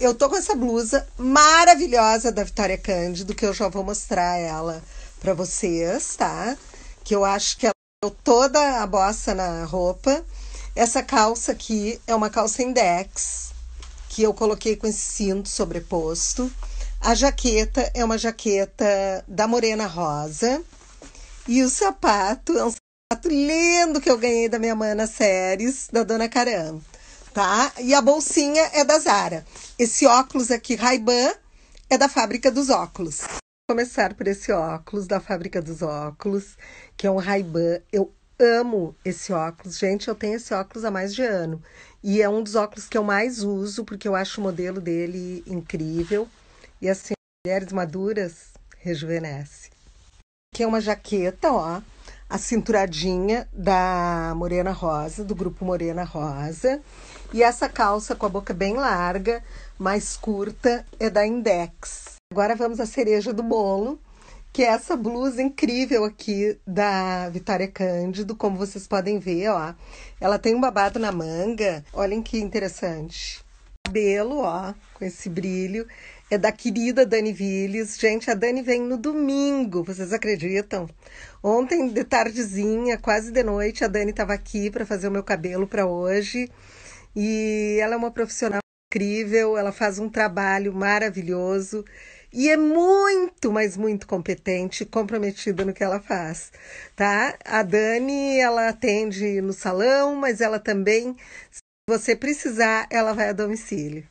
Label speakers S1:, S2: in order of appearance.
S1: eu tô com essa blusa maravilhosa da Vitória Cândido, que eu já vou mostrar ela para vocês, tá? Que eu acho que ela deu toda a bossa na roupa. Essa calça aqui é uma calça index, que eu coloquei com esse cinto sobreposto. A jaqueta é uma jaqueta da Morena Rosa. E o sapato é um sapato lindo que eu ganhei da minha mana Séries, da Dona Caram tá? E a bolsinha é da Zara. Esse óculos aqui, Ray-Ban, é da fábrica dos óculos. Vou começar por esse óculos da fábrica dos óculos, que é um Ray-Ban. Eu amo esse óculos. Gente, eu tenho esse óculos há mais de ano. E é um dos óculos que eu mais uso, porque eu acho o modelo dele incrível. E assim, mulheres maduras rejuvenesce. Aqui é uma jaqueta, ó, a cinturadinha da Morena Rosa, do grupo Morena Rosa. E essa calça com a boca bem larga, mais curta, é da Index. Agora vamos à cereja do bolo, que é essa blusa incrível aqui da Vitória Cândido, como vocês podem ver, ó. Ela tem um babado na manga. Olhem que interessante cabelo, ó, com esse brilho. É da querida Dani Villes. Gente, a Dani vem no domingo, vocês acreditam? Ontem, de tardezinha, quase de noite, a Dani estava aqui para fazer o meu cabelo para hoje. E ela é uma profissional incrível, ela faz um trabalho maravilhoso e é muito, mas muito competente, comprometida no que ela faz, tá? A Dani, ela atende no salão, mas ela também você precisar, ela vai a domicílio.